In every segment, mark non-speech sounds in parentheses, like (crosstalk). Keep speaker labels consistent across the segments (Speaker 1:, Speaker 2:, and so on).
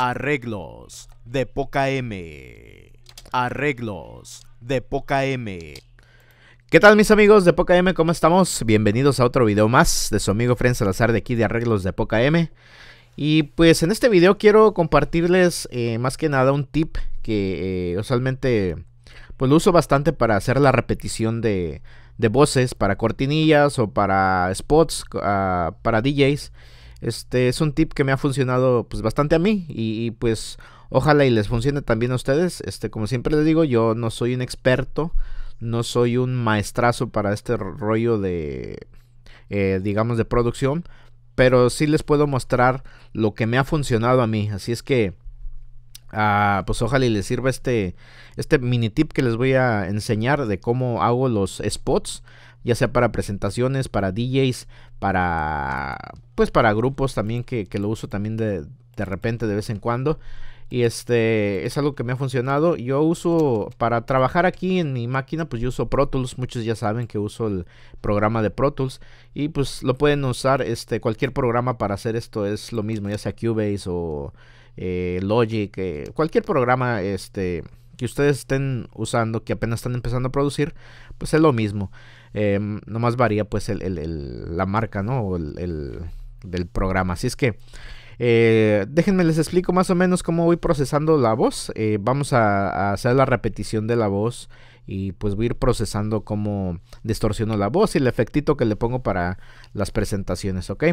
Speaker 1: Arreglos de poca M. Arreglos de poca M.
Speaker 2: ¿Qué tal mis amigos de Poca M? ¿Cómo estamos? Bienvenidos a otro video más de su amigo Fren Salazar de aquí de Arreglos de Poca M. Y pues en este video quiero compartirles eh, más que nada un tip que eh, usualmente pues lo uso bastante para hacer la repetición de, de voces para cortinillas o para spots, ah, para DJs. Este es un tip que me ha funcionado pues bastante a mí y, pues ojalá y les funcione también a ustedes. Este, como siempre les digo, yo no soy un experto, no soy un maestrazo para este rollo de, eh, digamos, de producción, pero sí les puedo mostrar lo que me ha funcionado a mí. Así es que, ah, pues ojalá y les sirva este, este mini tip que les voy a enseñar de cómo hago los spots ya sea para presentaciones, para DJs, para pues para grupos también que, lo uso también de, repente de vez en cuando. Y este es algo que me ha funcionado. Yo uso para trabajar aquí en mi máquina, pues yo uso Pro Tools. Muchos ya saben que uso el programa de Pro Tools y pues lo pueden usar este cualquier programa para hacer esto es lo mismo, ya sea Cubase o eh, Logic, eh, cualquier programa este que ustedes estén usando, que apenas están empezando a producir, pues es lo mismo. Em, nomás varía pues la marca, el, del programa. Así es que eh, déjenme les explico más o menos cómo voy procesando la voz. Eh, vamos a, hacer la repetición de la voz y pues voy a ir procesando cómo distorsiono la voz y el efectito que le pongo para las presentaciones, ¿ok?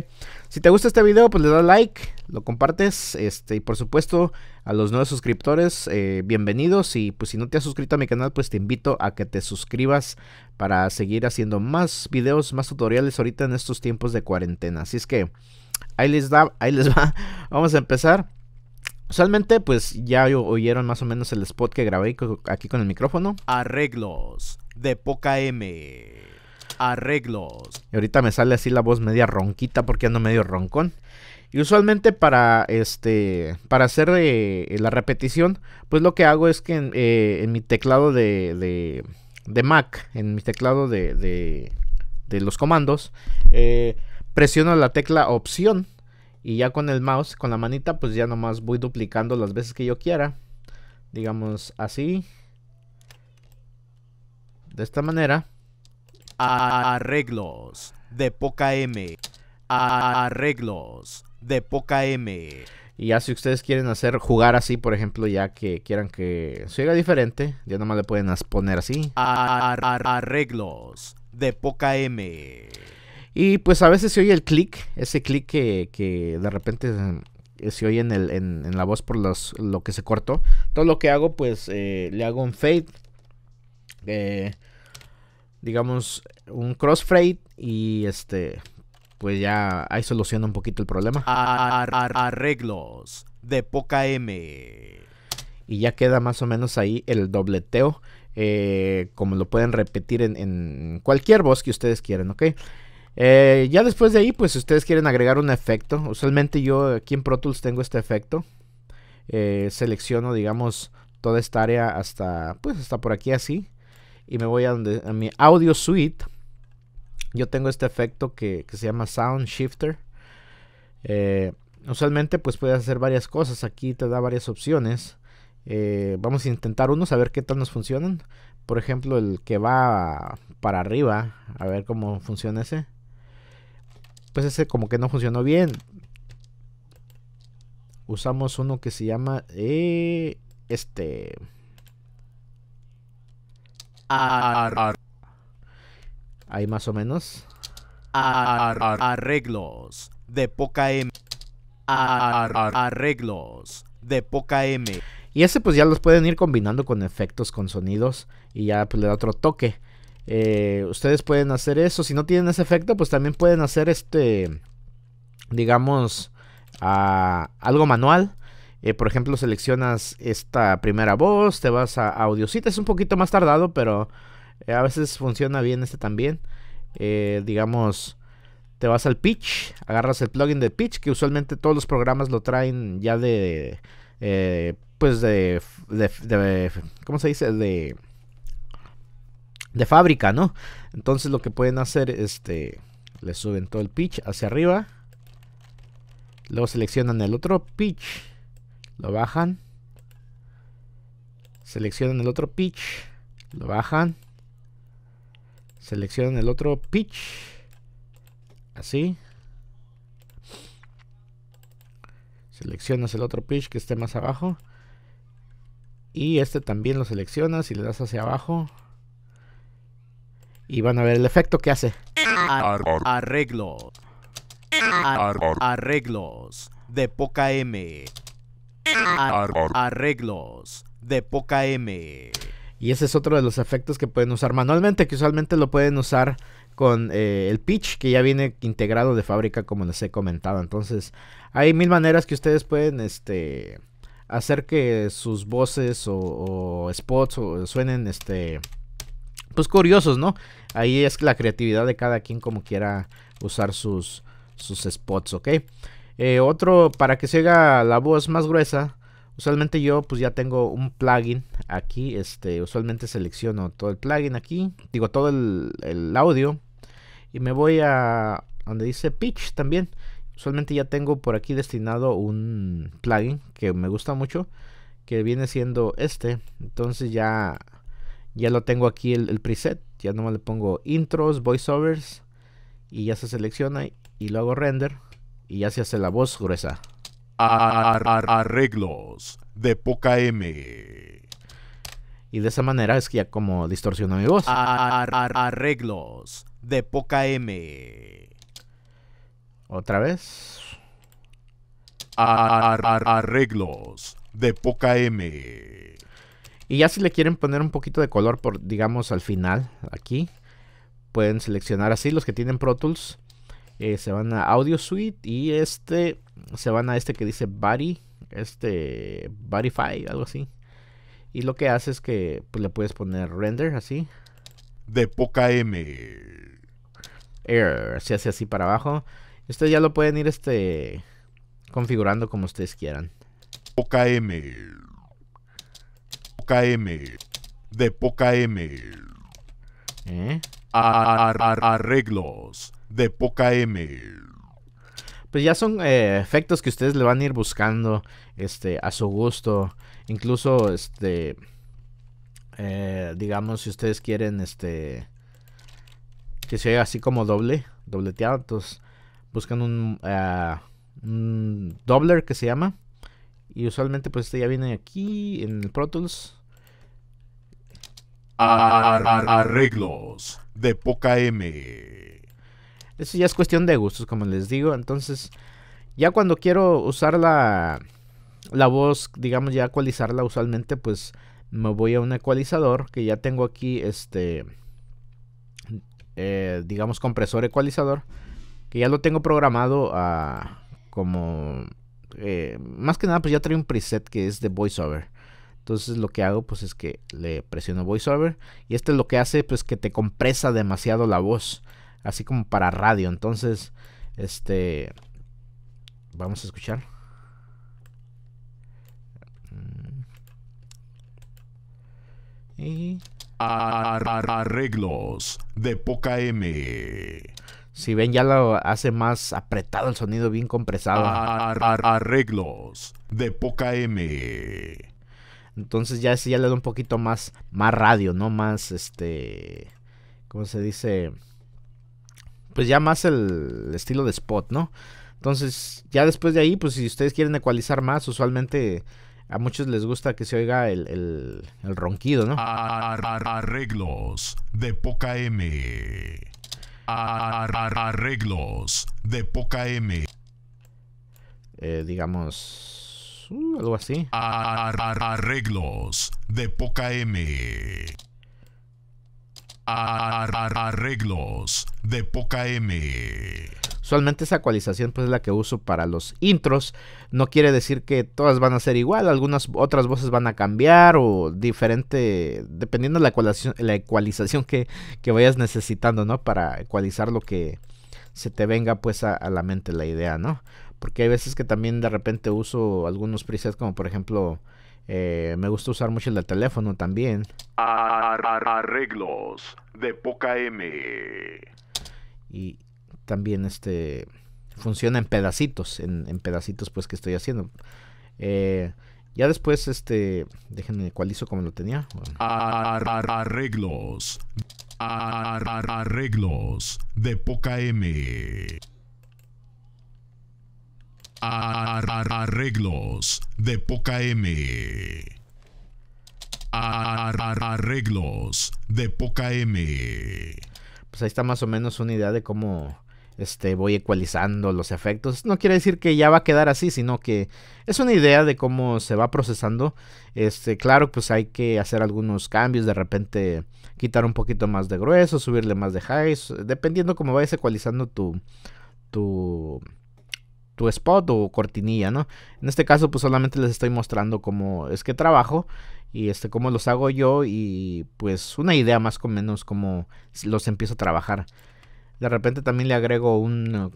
Speaker 2: Si te gusta este video, pues le das like, lo compartes, este, y por supuesto a los nuevos suscriptores, eh, bienvenidos y pues si no te has suscrito a mi canal, pues te invito a que te suscribas para seguir haciendo más videos, más tutoriales ahorita en estos tiempos de cuarentena. Así es que ahí les, da, ahí les va, (laughs) vamos a empezar. Usualmente, pues ya oyeron más o menos el spot que grabé aquí con el micrófono.
Speaker 1: Arreglos de poca M. Arreglos.
Speaker 2: Y ahorita me sale así la voz media ronquita porque ando medio roncón. Y usualmente para este para hacer eh, eh, la repetición, pues lo que hago es que en, eh, mi teclado de, de, Mac, en mi teclado de, de, los comandos, presiono la tecla opción y ya con el mouse, con la manita, pues ya nomás voy duplicando las veces que yo quiera. Digamos así. De esta manera.
Speaker 1: Arreglos de poca M. Arreglos de poca M. Y ya si
Speaker 2: ustedes quieren hacer jugar así, por ejemplo, ya que quieran que se diferente, ya nomás le pueden poner así.
Speaker 1: Arreglos de poca M. Y pues
Speaker 2: a veces se oye el clic, ese clic que, de repente eh, se oye en, en, la voz por los, lo que se cortó. Todo lo que hago, pues eh, le hago un fade, eh, digamos un crossfade y este, pues ya ahí soluciona un poquito el problema.
Speaker 1: arreglos de poca M.
Speaker 2: Y ya queda más o menos ahí el dobleteo. como lo pueden repetir en, en, cualquier voz que ustedes quieran, ¿ok? Eh, ya después de ahí, pues si ustedes quieren agregar un efecto, usualmente yo aquí en Pro Tools tengo este efecto. Eh, selecciono, digamos, toda esta área hasta, pues hasta por aquí así. Y me voy a, donde, a mi audio suite. Yo tengo este efecto que, se llama Sound Shifter. Eh, usualmente pues puedes hacer varias cosas. Aquí te da varias opciones. vamos a intentar unos a ver qué tal nos funcionan. Por ejemplo, el que va para arriba. A ver cómo funciona ese. Pues ese como que no funcionó bien. Usamos uno que se llama... Eh, este...
Speaker 1: Ar
Speaker 2: Ahí más o menos.
Speaker 1: Ar arreglos de poca M. Ar arreglos de poca M.
Speaker 2: Y ese pues ya los pueden ir combinando con efectos, con sonidos y ya pues, le da otro toque. Eh, ustedes pueden hacer eso. Si no tienen ese efecto, pues también pueden hacer este, digamos, a, algo manual. Eh, por ejemplo, seleccionas esta primera voz, te vas a Audiocita. Es un poquito más tardado, pero eh, a veces funciona bien este también. digamos, te vas al pitch, agarras el plugin de pitch, que usualmente todos los programas lo traen ya de, pues de, de, ¿cómo se dice? De de fábrica, ¿no? Entonces lo que pueden hacer, este, le suben todo el pitch hacia arriba. Luego seleccionan el otro pitch, lo bajan. Seleccionan el otro pitch, lo bajan. Seleccionan el otro pitch, así. Seleccionas el otro pitch que esté más abajo. Y este también lo seleccionas y le das hacia abajo. Y van a ver el efecto que hace.
Speaker 1: Arreglo... arreglos. arreglos de poca M. arreglos de poca M.
Speaker 2: Y ese es otro de los efectos que pueden usar manualmente, que usualmente lo pueden usar con eh, el pitch que ya viene integrado de fábrica como les he comentado. Entonces hay mil maneras que ustedes pueden este, hacer que sus voces o, spots o, suenen este, pues curiosos, ¿no? Ahí es la creatividad de cada quien como quiera usar sus, sus spots, ¿ok? Eh, otro, para que se la voz más gruesa, usualmente yo pues ya tengo un plugin aquí, este, usualmente selecciono todo el plugin aquí, digo todo el, el audio y me voy a donde dice pitch también. Usualmente ya tengo por aquí destinado un plugin que me gusta mucho, que viene siendo este. Entonces ya ya lo tengo aquí el, preset. Ya nomás le pongo intros, voiceovers. Y ya se selecciona y luego hago render. Y ya se hace la voz gruesa. arreglos de poca M. Y de esa manera es que ya como distorsiona mi voz. arreglos
Speaker 1: de poca M. Otra vez.
Speaker 2: arreglos de poca M. Y ya si le quieren poner un poquito de color, por, digamos al final, aquí, pueden seleccionar así los que tienen Pro Tools. Eh, se van a Audio Suite y este, se van a este que dice Body, este, Bodyfy, algo así. Y lo que hace es que pues, le puedes poner render así. De poca M. Air, se hace así para abajo. Ustedes ya lo pueden ir este configurando como ustedes quieran. Poca M. M. De poca M. ¿Eh? arreglos. De poca M. Pues ya son eh, efectos que ustedes le van a ir buscando este, a su gusto. Incluso, este, eh, digamos, si ustedes quieren este, que se así como doble, dobleteado, entonces buscan un, ah, un dobler que se llama y usualmente pues este ya viene aquí en el Pro Tools.
Speaker 3: arreglos
Speaker 2: de poca M. Eso ya es cuestión de gustos, como les digo. Entonces, ya cuando quiero usar la, la voz, digamos ya ecualizarla usualmente, pues me voy a un ecualizador que ya tengo aquí este, eh, digamos, compresor ecualizador, que ya lo tengo programado a, como eh, más que nada pues ya trae un preset que es de voiceover. Entonces lo que hago pues es que le presiono voiceover y este lo que hace pues que te compresa demasiado la voz, así como para radio. Entonces, este vamos a escuchar. Mm. Y... Arreglos de poca M. Si ven, ya lo hace más apretado el sonido, bien compresado. arreglos de poca M. Entonces ya ya le da un poquito más, más radio, ¿no? Más este. ¿Cómo se dice? Pues ya más el estilo de spot, ¿no? Entonces, ya después de ahí, pues si ustedes quieren ecualizar más, usualmente a muchos les gusta que se oiga el, el, ronquido, ¿no?
Speaker 3: arreglos
Speaker 2: de poca M
Speaker 3: arreglos de poca M. Eh, digamos, uh, algo así. arreglos de poca M.
Speaker 2: arreglos de poca M. Usualmente esa ecualización pues es la que uso para los intros. No quiere decir que todas van a ser igual, algunas otras voces van a cambiar o diferente, dependiendo de la ecualización, la ecualización que, vayas necesitando, ¿no? Para ecualizar lo que se te venga pues a, la mente la idea, ¿no? Porque hay veces que también de repente uso algunos presets como por ejemplo... Eh, me gusta usar mucho el del teléfono también.
Speaker 3: Arreglos de poca M.
Speaker 2: Y, también este funciona en pedacitos, en, pedacitos pues que estoy haciendo. Eh, ya después, este, déjenme cuál hizo como lo tenía.
Speaker 3: Arreglos. Arreglos de poca M. Arreglos de
Speaker 2: poca M. Arreglos de poca M. Pues ahí está más o menos una idea de cómo este, voy ecualizando los efectos. No quiere decir que ya va a quedar así, sino que es una idea de cómo se va procesando. Este, claro, pues hay que hacer algunos cambios, de repente quitar un poquito más de grueso, subirle más de highs, dependiendo cómo vayas ecualizando tu, tu, tu spot o cortinilla, ¿no? En este caso, pues solamente les estoy mostrando cómo es que trabajo y este, cómo los hago yo y pues una idea más o menos cómo los empiezo a trabajar. De repente también le agrego un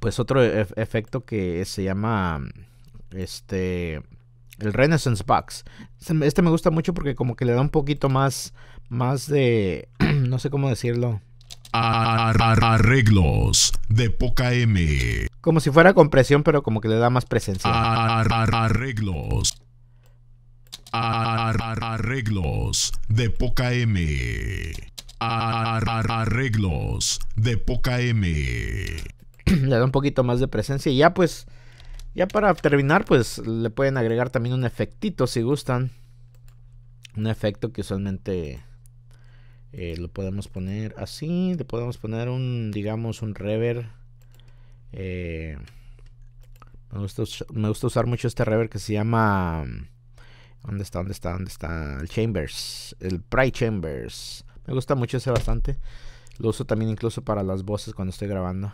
Speaker 2: pues otro e-, efecto que se llama este el Renaissance Box. Este me gusta mucho porque como que le da un poquito más más de (clears throat) no sé cómo decirlo. Arreglos de poca M. Como si fuera compresión, pero como que le da más presencia.
Speaker 3: Arreglos. Arreglos de poca
Speaker 2: M arreglos de poca M. (clears throat) Le da un poquito más de presencia. Y ya pues, ya para terminar, pues le pueden agregar también un efectito si gustan. Un efecto que usualmente eh, lo podemos poner así. Le podemos poner un, digamos, un rever. Eh, me, gusta, usar mucho este rever que se llama... ¿Dónde está? ¿Dónde está? ¿Dónde está? El Chambers. El Pride Chambers. Me gusta mucho ese bastante. Lo uso también incluso para las voces cuando estoy grabando.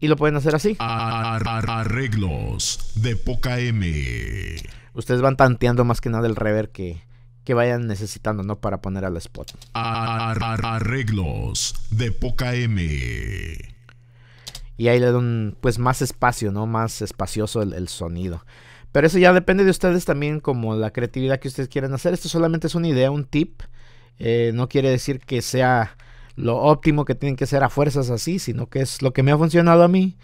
Speaker 2: Y lo pueden hacer así. arreglos de poca M. Ustedes van tanteando más que nada el rever que, vayan necesitando, ¿no? Para poner al spot. arreglos de poca M. Y ahí le dan pues más espacio, ¿no? Más espacioso el, el sonido. Pero eso ya depende de ustedes también como la creatividad que ustedes quieran hacer. Esto solamente es una idea, un tip. Eh, no quiere decir que sea lo óptimo que tienen que ser a fuerzas así, sino que es lo que me ha funcionado a mí.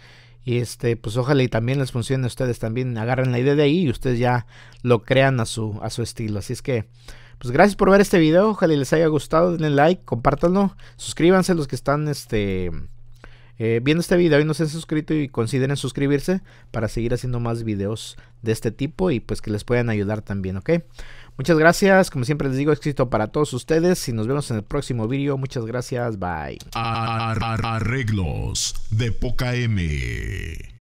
Speaker 2: Y este, pues ojalá y también les funcione a ustedes también. Agarren la idea de ahí y ustedes ya lo crean a su, a su estilo. Así es que, pues gracias por ver este video. Ojalá y les haya gustado. Denle like, compártanlo. Suscríbanse los que están este, eh, viendo este video y no se han suscrito y consideren suscribirse para seguir haciendo más videos de este tipo y pues que les puedan ayudar también, ¿ok? Muchas gracias, como siempre les digo, éxito para todos ustedes y nos vemos en el próximo video. Muchas gracias, bye. arreglos
Speaker 1: de poca M.